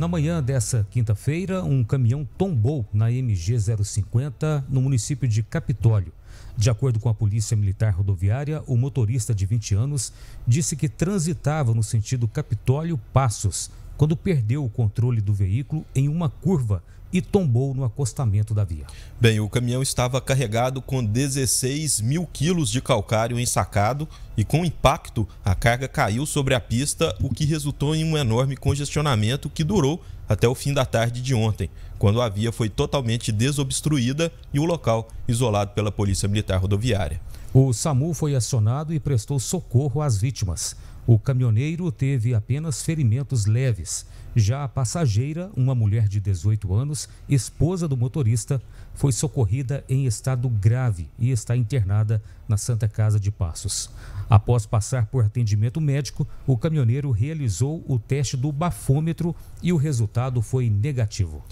na manhã dessa quinta-feira, um caminhão tombou na MG 050 no município de Capitólio. De acordo com a Polícia Militar Rodoviária, o motorista de 20 anos disse que transitava no sentido Capitólio-Passos quando perdeu o controle do veículo em uma curva e tombou no acostamento da via. Bem, o caminhão estava carregado com 16 mil quilos de calcário ensacado e, com impacto, a carga caiu sobre a pista, o que resultou em um enorme congestionamento que durou até o fim da tarde de ontem, quando a via foi totalmente desobstruída e o local isolado pela Polícia Militar Rodoviária. O SAMU foi acionado e prestou socorro às vítimas. O caminhoneiro teve apenas ferimentos leves. Já a passageira, uma mulher de 18 anos, esposa do motorista, foi socorrida em estado grave e está internada na Santa Casa de Passos. Após passar por atendimento médico, o caminhoneiro realizou o teste do bafômetro e o resultado foi negativo.